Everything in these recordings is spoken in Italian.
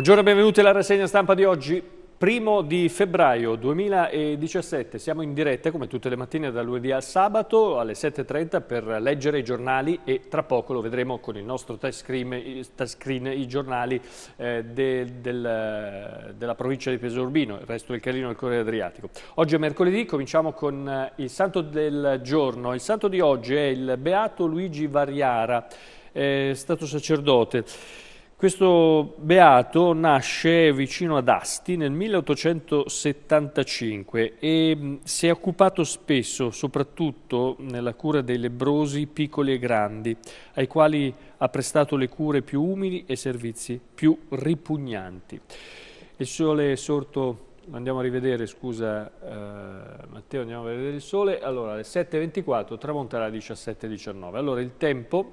Buongiorno e benvenuti alla rassegna stampa di oggi. Primo di febbraio 2017, siamo in diretta come tutte le mattine da lunedì al sabato alle 7.30 per leggere i giornali e tra poco lo vedremo con il nostro touchscreen, touchscreen i giornali eh, del, del, della provincia di Pesaro Urbino, il resto del Carino e il Corriere Adriatico. Oggi è mercoledì, cominciamo con eh, il santo del giorno. Il santo di oggi è il Beato Luigi Variara, eh, stato sacerdote. Questo beato nasce vicino ad Asti nel 1875 e mm, si è occupato spesso, soprattutto nella cura dei lebrosi piccoli e grandi, ai quali ha prestato le cure più umili e servizi più ripugnanti. Il sole è sorto andiamo a rivedere, scusa eh, Matteo, andiamo a vedere il sole. Allora, alle 7.24 tramonterà alle 17.19. Allora, il tempo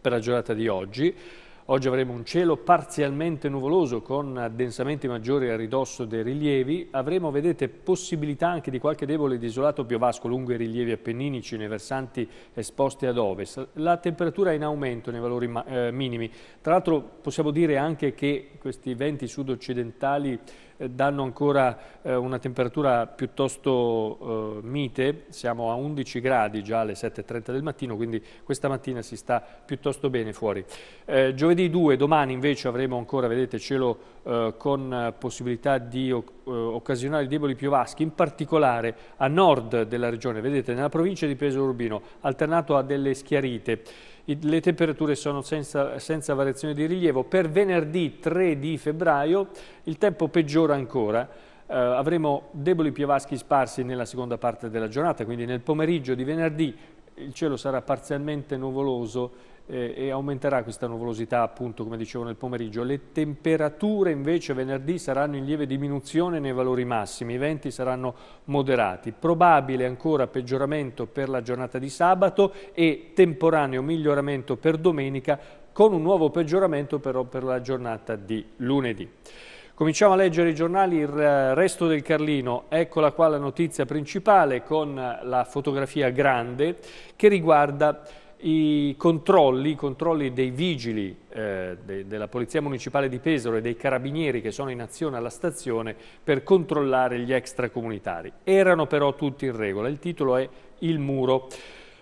per la giornata di oggi Oggi avremo un cielo parzialmente nuvoloso con addensamenti maggiori a ridosso dei rilievi. Avremo, vedete, possibilità anche di qualche debole ed isolato piovasco lungo i rilievi appenninici nei versanti esposti ad ovest. La temperatura è in aumento nei valori eh, minimi. Tra l'altro possiamo dire anche che questi venti sud-occidentali eh, danno ancora eh, una temperatura piuttosto eh, mite, siamo a 11 gradi già alle 7.30 del mattino, quindi questa mattina si sta piuttosto bene fuori. giovedì 2, domani invece avremo ancora, vedete, cielo con possibilità di occasionali deboli piovaschi, in particolare a nord della regione, vedete nella provincia di Pesaro Urbino, alternato a delle schiarite le temperature sono senza, senza variazione di rilievo. Per venerdì 3 di febbraio il tempo peggiora ancora. Uh, avremo deboli piovaschi sparsi nella seconda parte della giornata, quindi nel pomeriggio di venerdì il cielo sarà parzialmente nuvoloso eh, e aumenterà questa nuvolosità appunto come dicevo nel pomeriggio. Le temperature invece venerdì saranno in lieve diminuzione nei valori massimi, i venti saranno moderati. Probabile ancora peggioramento per la giornata di sabato e temporaneo miglioramento per domenica con un nuovo peggioramento però per la giornata di lunedì. Cominciamo a leggere i giornali, il eh, resto del Carlino, eccola qua la notizia principale con la fotografia grande che riguarda i controlli, i controlli dei vigili eh, de, della Polizia Municipale di Pesaro e dei carabinieri che sono in azione alla stazione per controllare gli extracomunitari. Erano però tutti in regola, il titolo è Il muro.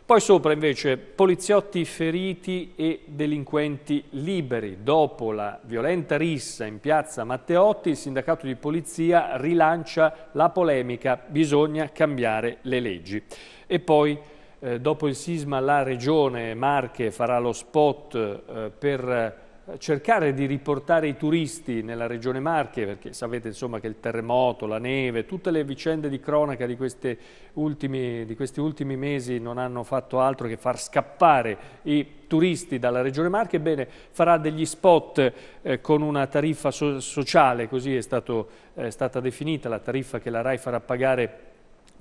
Poi sopra invece poliziotti feriti e delinquenti liberi. Dopo la violenta rissa in piazza Matteotti, il sindacato di polizia rilancia la polemica, bisogna cambiare le leggi. E poi eh, dopo il sisma la Regione Marche farà lo spot eh, per eh, cercare di riportare i turisti nella Regione Marche, perché sapete insomma, che il terremoto, la neve, tutte le vicende di cronaca di, ultimi, di questi ultimi mesi non hanno fatto altro che far scappare i turisti dalla Regione Marche, ebbene farà degli spot eh, con una tariffa so sociale, così è, stato, è, stata definita la tariffa che la RAI farà pagare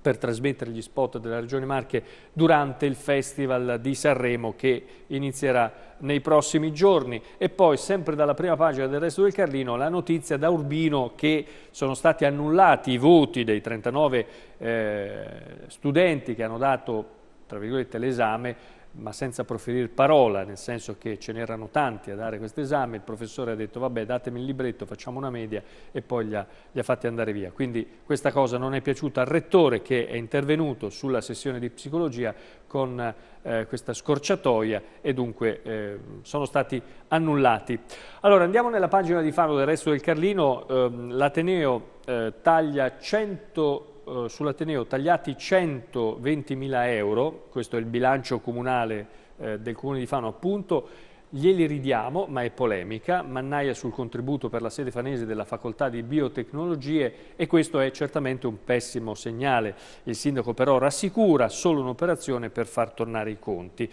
per trasmettere gli spot della Regione Marche durante il Festival di Sanremo che inizierà nei prossimi giorni. E poi, sempre dalla prima pagina del resto del Carlino, la notizia da Urbino che sono stati annullati i voti dei 39 eh, studenti che hanno dato l'esame ma senza proferire parola, nel senso che ce n'erano tanti a dare questo esame, il professore ha detto vabbè datemi il libretto, facciamo una media e poi li ha, li ha, fatti andare via. Quindi questa cosa non è piaciuta al rettore che è intervenuto sulla sessione di psicologia con eh, questa scorciatoia e dunque eh, sono stati annullati. Allora andiamo nella pagina di Fano del resto del Carlino, ehm, l'Ateneo eh, taglia 100 eh, sull'Ateneo tagliati 120.000 euro, questo è il bilancio comunale eh, del Comune di Fano appunto, glieli ridiamo, ma è polemica, mannaia sul contributo per la sede fanese della facoltà di biotecnologie e questo è certamente un pessimo segnale. Il sindaco però rassicura solo un'operazione per far tornare i conti.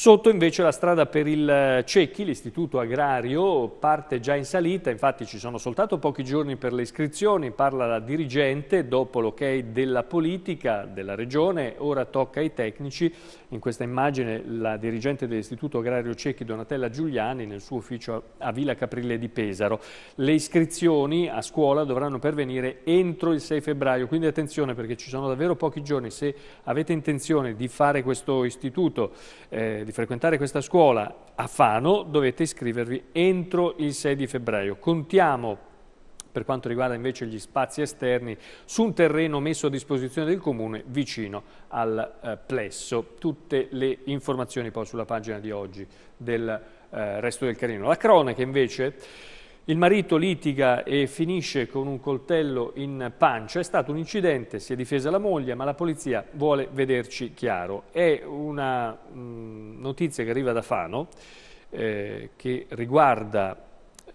Sotto invece la strada per il eh, Cecchi, l'istituto agrario, parte già in salita, infatti ci sono soltanto pochi giorni per le iscrizioni, parla la dirigente, dopo l'ok della politica della regione, ora tocca ai tecnici in questa immagine la dirigente dell'Istituto Agrario Cecchi Donatella Giuliani nel suo ufficio a Villa Caprile di Pesaro. Le iscrizioni a scuola dovranno pervenire entro il 6 febbraio, quindi attenzione perché ci sono davvero pochi giorni. Se avete intenzione di fare questo istituto, eh, di frequentare questa scuola a Fano, dovete iscrivervi entro il 6 febbraio. Contiamo per quanto riguarda invece gli spazi esterni, su un terreno messo a disposizione del Comune vicino al eh, plesso. Tutte le informazioni poi sulla pagina di oggi del eh, resto del Carino. La cronaca invece... Il marito litiga e finisce con un coltello in pancia. È stato un incidente, si è difesa la moglie, ma la polizia vuole vederci chiaro. È una mh, mm, notizia che arriva da Fano, eh, che riguarda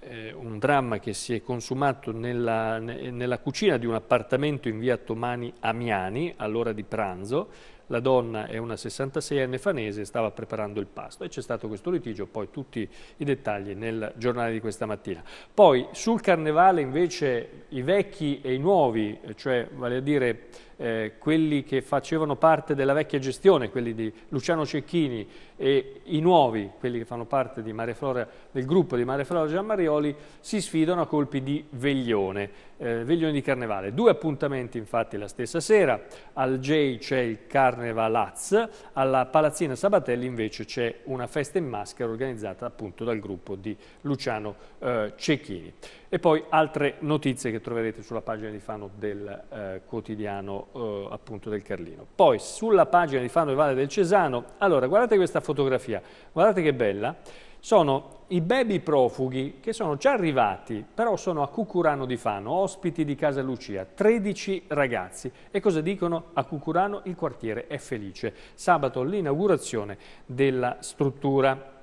eh, un dramma che si è consumato nella, nella cucina di un appartamento in via Tomani a Miani all'ora di pranzo. La donna è una 66enne fanese, e stava preparando il pasto e c'è stato questo litigio, poi tutti i dettagli nel giornale di questa mattina. Poi sul carnevale invece i vecchi e i nuovi, eh, cioè vale a dire eh, quelli che facevano parte della vecchia gestione, quelli di Luciano Cecchini e i nuovi, quelli che fanno parte Flora, del gruppo di Mare Flora Giammarioli, si sfidano a colpi di veglione, eh, veglione di carnevale. Due appuntamenti infatti la stessa sera, al J c'è il Carnevalaz, alla Palazzina Sabatelli invece c'è una festa in maschera organizzata appunto dal gruppo di Luciano eh, Cecchini. E poi altre notizie che troverete sulla pagina di Fano del eh, quotidiano eh, appunto del Carlino. Poi sulla pagina di Fano e Valle del Cesano, allora guardate questa fotografia, guardate che bella, sono i baby profughi che sono già arrivati, però sono a Cucurano di Fano, ospiti di Casa Lucia, 13 ragazzi. E cosa dicono? A Cucurano il quartiere è felice. Sabato l'inaugurazione della struttura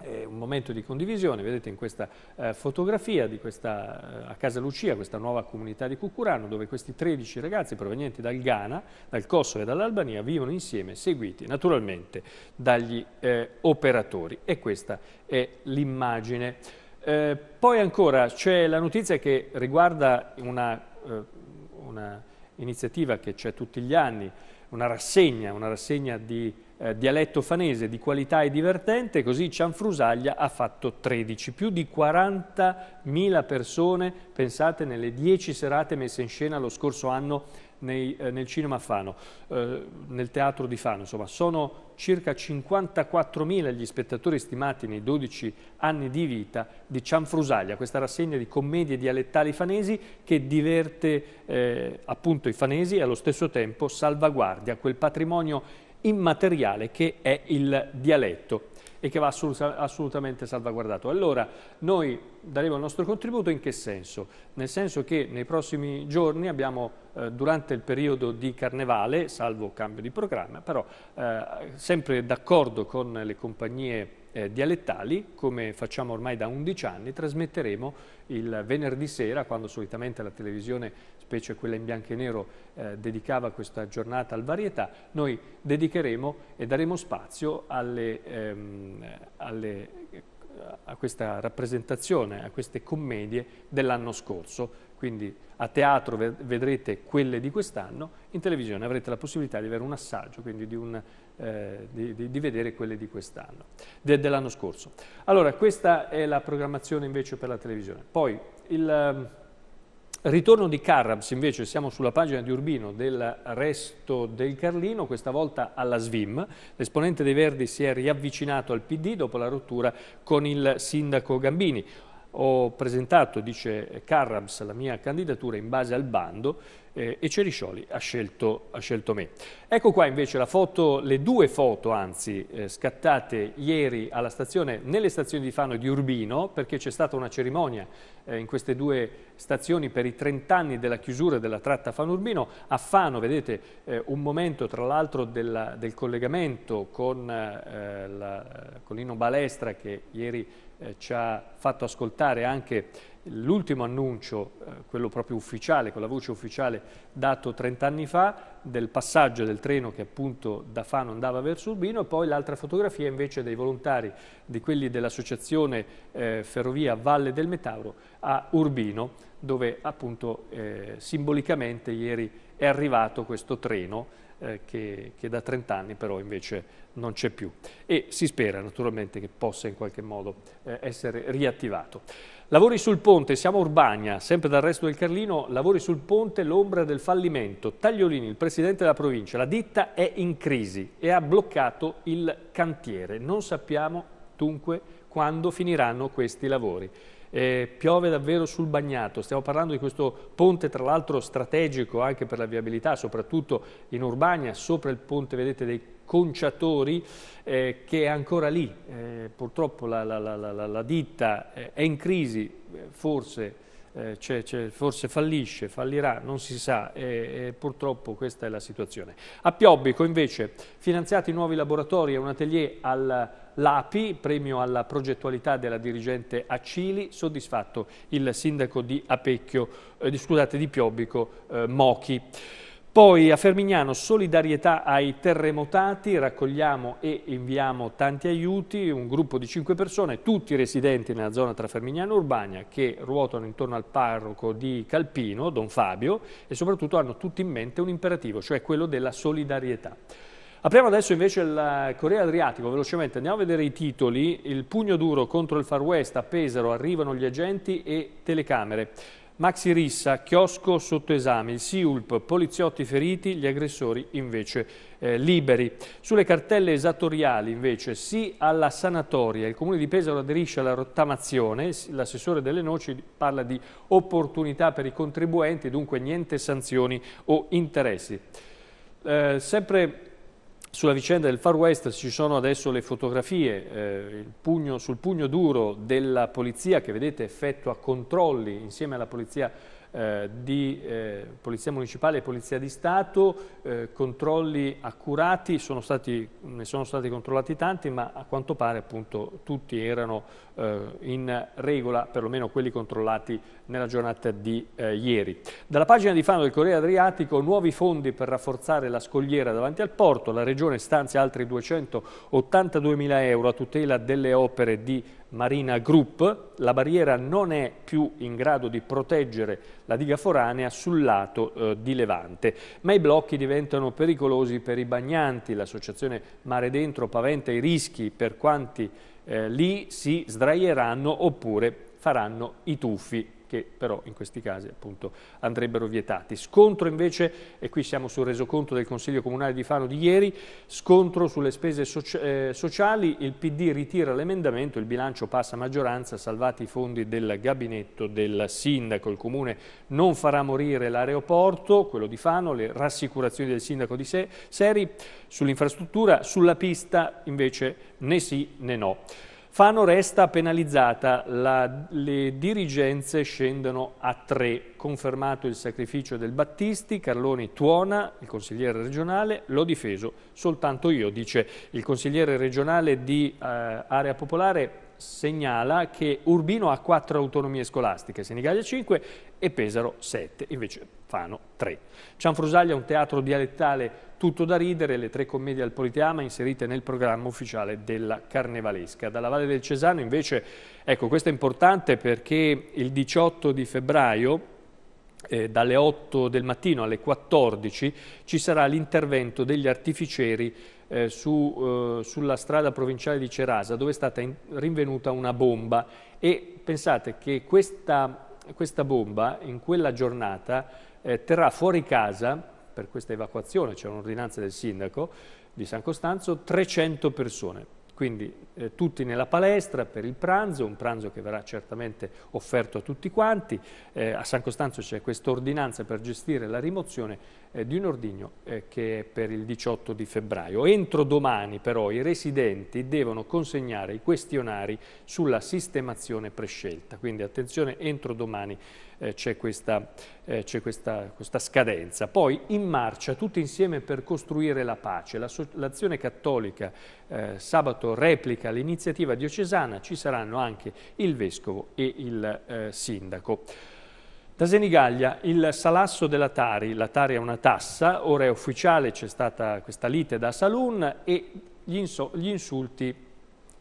è un momento di condivisione, vedete in questa eh, fotografia di questa, eh, a Casa Lucia, questa nuova comunità di Cucurano, dove questi 13 ragazzi provenienti dal Ghana, dal Kosovo e dall'Albania vivono insieme, seguiti naturalmente dagli eh, operatori. E questa è l'immagine. Eh, poi ancora c'è la notizia che riguarda una, eh, una iniziativa che c'è tutti gli anni, una rassegna, una rassegna di eh, dialetto fanese di qualità e divertente, così Cianfrusaglia ha fatto 13, più di 40.000 persone, pensate, nelle 10 serate messe in scena lo scorso anno nei, eh, nel cinema Fano, eh, nel teatro di Fano, insomma, sono circa 54.000 gli spettatori stimati nei 12 anni di vita di Cianfrusaglia, questa rassegna di commedie dialettali fanesi che diverte eh, appunto i fanesi e allo stesso tempo salvaguardia quel patrimonio immateriale che è il dialetto e che va assolutamente salvaguardato. Allora noi daremo il nostro contributo in che senso? Nel senso che nei prossimi giorni abbiamo, eh, durante il periodo di carnevale, salvo cambio di programma, però eh, sempre d'accordo con le compagnie eh, dialettali, come facciamo ormai da 11 anni, trasmetteremo il venerdì sera, quando solitamente la televisione, specie quella in bianco e nero, eh, dedicava questa giornata al varietà, noi dedicheremo e daremo spazio alle, ehm, alle, eh, a questa rappresentazione, a queste commedie dell'anno scorso, quindi a teatro vedrete quelle di quest'anno, in televisione avrete la possibilità di avere un assaggio, quindi di, un, eh, di, di, di vedere quelle di quest'anno, de, dell'anno scorso. Allora, questa è la programmazione invece per la televisione. Poi il ehm, ritorno di Carrabs, invece siamo sulla pagina di Urbino del resto del Carlino, questa volta alla SVIM. L'esponente dei Verdi si è riavvicinato al PD dopo la rottura con il sindaco Gambini ho presentato, dice Carrabs, la mia candidatura in base al bando eh, e Ceriscioli ha scelto, ha scelto, me. Ecco qua invece foto, le due foto anzi eh, scattate ieri stazione, nelle stazioni di Fano e di Urbino perché c'è stata una cerimonia eh, in queste due stazioni per i 30 anni della chiusura della tratta Fano-Urbino. A Fano vedete eh, un momento tra l'altro del collegamento con eh, la eh, Colino Balestra che ieri eh, ci ha fatto ascoltare anche l'ultimo annuncio, eh, quello proprio ufficiale, con la voce ufficiale dato 30 anni fa, del passaggio del treno che appunto da Fano andava verso Urbino, e poi l'altra fotografia invece dei volontari, di quelli dell'associazione eh, Ferrovia Valle del Metauro a Urbino, dove appunto eh, simbolicamente ieri è arrivato questo treno eh, che, che, da 30 anni però invece non c'è più e si spera naturalmente che possa in qualche modo eh, essere riattivato. Lavori sul ponte, siamo a Urbania, sempre dal resto del Carlino, lavori sul ponte, l'ombra del fallimento. Tagliolini, il presidente della provincia, la ditta è in crisi e ha bloccato il cantiere. Non sappiamo dunque quando finiranno questi lavori eh, piove davvero sul bagnato, stiamo parlando di questo ponte tra l'altro strategico anche per la viabilità, soprattutto in Urbania, sopra il ponte vedete dei conciatori eh, che è ancora lì, eh, purtroppo la, la, la, la ditta eh, è in crisi, eh, forse eh, c è, c è, forse fallisce, fallirà, non si sa, e, e purtroppo questa è la situazione. A Piobbico invece finanziati nuovi laboratori e un atelier al l'API, premio alla progettualità della dirigente Acili, soddisfatto il sindaco di, Apecchio, eh, scusate, di Piobbico eh, Mochi. Poi a Fermignano solidarietà ai terremotati, raccogliamo e inviamo tanti aiuti, un gruppo di cinque persone, tutti residenti nella zona tra Fermignano e Urbania che ruotano intorno al parroco di Calpino, Don Fabio, e soprattutto hanno tutti in mente un imperativo, cioè quello della solidarietà. Apriamo adesso invece il Corea Adriatico, velocemente andiamo a vedere i titoli. Il pugno duro contro il Far West a Pesaro, arrivano gli agenti e telecamere. Maxi Rissa, chiosco sotto esame, il SIULP, poliziotti feriti, gli aggressori invece eh, liberi. Sulle cartelle esattoriali invece sì alla sanatoria, il comune di Pesaro aderisce alla rottamazione, l'assessore delle noci parla di opportunità per i contribuenti, dunque niente sanzioni o interessi. Eh, sempre sulla vicenda del Far West ci sono adesso le fotografie eh, pugno, sul pugno duro della polizia che vedete effettua controlli insieme alla polizia eh, di eh, Polizia Municipale e Polizia di Stato, eh, controlli accurati, sono stati, ne sono stati controllati tanti, ma a quanto pare appunto tutti erano eh, in regola, perlomeno quelli controllati nella giornata di eh, ieri. Dalla pagina di Fano del Corriere Adriatico, nuovi fondi per rafforzare la scogliera davanti al porto, la Regione stanzia altri 282 mila euro a tutela delle opere di Marina Group, la barriera non è più in grado di proteggere la diga foranea sul lato eh, di Levante, ma i blocchi diventano pericolosi per i bagnanti, l'associazione Mare Dentro paventa i rischi per quanti eh, lì si sdraieranno oppure faranno i tuffi che però in questi casi appunto andrebbero vietati. Scontro invece, e qui siamo sul resoconto del Consiglio Comunale di Fano di ieri, scontro sulle spese socia eh, sociali, il PD ritira l'emendamento, il bilancio passa a maggioranza, salvati i fondi del gabinetto del sindaco. Il Comune non farà morire l'aeroporto, quello di Fano, le rassicurazioni del sindaco di se Seri sull'infrastruttura, sulla pista invece né sì né no. Fano resta penalizzata, la, le dirigenze scendono a tre. Confermato il sacrificio del Battisti, Carloni tuona, il consigliere regionale, l'ho difeso soltanto io, dice il consigliere regionale di eh, Area Popolare segnala che Urbino ha quattro autonomie scolastiche, Senigallia 5 e Pesaro 7, invece Fano 3. Cianfrusaglia è un teatro dialettale tutto da ridere, le tre commedie al Politeama inserite nel programma ufficiale della Carnevalesca. Dalla Valle del Cesano invece, ecco questo è importante perché il 18 di febbraio eh, dalle 8 del mattino alle 14 ci sarà l'intervento degli artificieri eh, su, eh, sulla strada provinciale di Cerasa dove è stata in, rinvenuta una bomba e pensate che questa, questa bomba in quella giornata eh, terrà fuori casa, per questa evacuazione c'è cioè un'ordinanza del sindaco di San Costanzo, 300 persone. Quindi eh, tutti nella palestra per il pranzo, un pranzo che verrà certamente offerto a tutti quanti. Eh, a San Costanzo c'è questa ordinanza per gestire la rimozione eh, di un ordigno eh, che è per il 18 di febbraio. Entro domani però i residenti devono consegnare i questionari sulla sistemazione prescelta, quindi attenzione, entro domani eh, c'è questa, eh, questa, questa, scadenza. Poi in marcia tutti insieme per costruire la pace. L'azione cattolica sabato replica all'iniziativa diocesana ci saranno anche il Vescovo e il eh, Sindaco. Da Senigallia il salasso della Tari, la Tari è una tassa, ora è ufficiale, c'è stata questa lite da Salun e gli, inso, gli insulti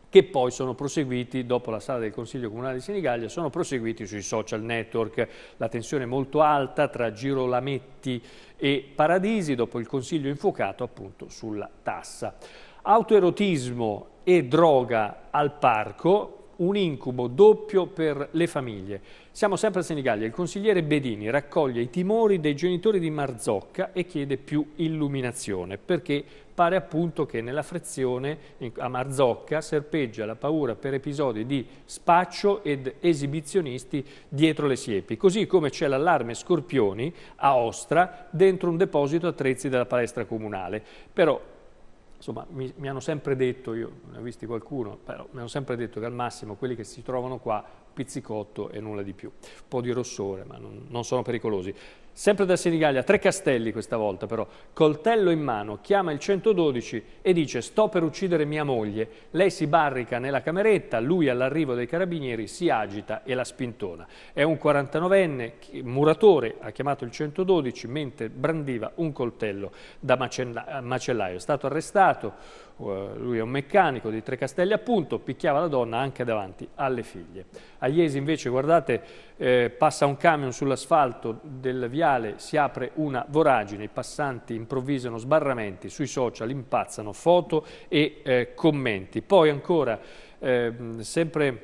che poi sono proseguiti, dopo la sala del Consiglio Comunale di Senigallia, sono proseguiti sui social network. La tensione è molto alta tra Girolametti e Paradisi, dopo il Consiglio infuocato appunto sulla tassa. Autoerotismo e droga al parco, un incubo doppio per le famiglie. Siamo sempre a Senigallia, il consigliere Bedini raccoglie i timori dei genitori di Marzocca e chiede più illuminazione, perché pare appunto che nella frezione a Marzocca serpeggia la paura per episodi di spaccio ed esibizionisti dietro le siepi, così come c'è l'allarme scorpioni a Ostra dentro un deposito attrezzi della palestra comunale. Però insomma, mi, mi, hanno sempre detto, io ne ho visti qualcuno, però mi hanno sempre detto che al massimo quelli che si trovano qua pizzicotto e nulla di più. Un po' di rossore, ma non, non sono pericolosi. Sempre da Senigallia, tre castelli questa volta però, coltello in mano, chiama il 112 e dice sto per uccidere mia moglie. Lei si barrica nella cameretta, lui all'arrivo dei carabinieri si agita e la spintona. È un 49enne, muratore, ha chiamato il 112 mentre brandiva un coltello da macellaio. È stato arrestato, eh, lui è un meccanico di Trecastelli appunto, picchiava la donna anche davanti alle figlie. A Iesi invece, guardate, eh, passa un camion sull'asfalto del viale, si apre una voragine, i passanti improvvisano sbarramenti, sui social impazzano foto e eh, commenti. Poi ancora, eh, sempre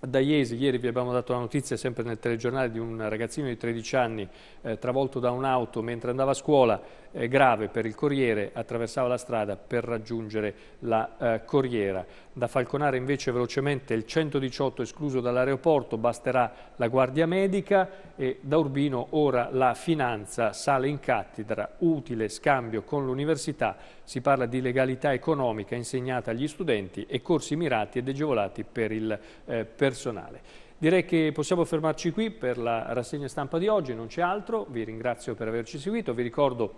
da Iesi, ieri vi abbiamo dato la notizia sempre nel telegiornale di un ragazzino di 13 anni eh, travolto da un'auto mentre andava a scuola, eh, grave per il Corriere, attraversava la strada per raggiungere la eh, Corriera. Da Falconare invece velocemente il 118 escluso dall'aeroporto, basterà la Guardia Medica e da Urbino ora la Finanza sale in cattedra, utile scambio con l'Università, si parla di legalità economica insegnata agli studenti e corsi mirati ed agevolati per il eh, personale. Direi che possiamo fermarci qui per la rassegna stampa di oggi, non c'è altro, vi ringrazio per averci seguito, vi ricordo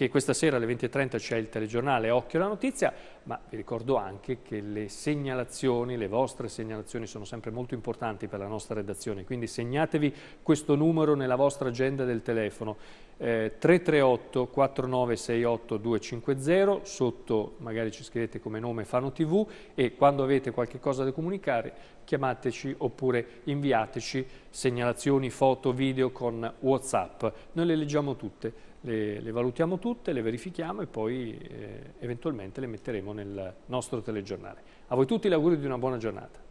che questa sera alle 20.30 c'è il telegiornale Occhio alla Notizia, ma vi ricordo anche che le segnalazioni, le vostre segnalazioni sono sempre molto importanti per la nostra redazione, quindi segnatevi questo numero nella vostra agenda del telefono, eh, 338 4968 250, sotto magari ci scrivete come nome Fano TV e quando avete qualche cosa da comunicare chiamateci oppure inviateci segnalazioni, foto, video con Whatsapp. Noi le leggiamo tutte, le, le valutiamo tutte, le verifichiamo e poi eh, eventualmente le metteremo nel nostro telegiornale. A voi tutti l'augurio di una buona giornata.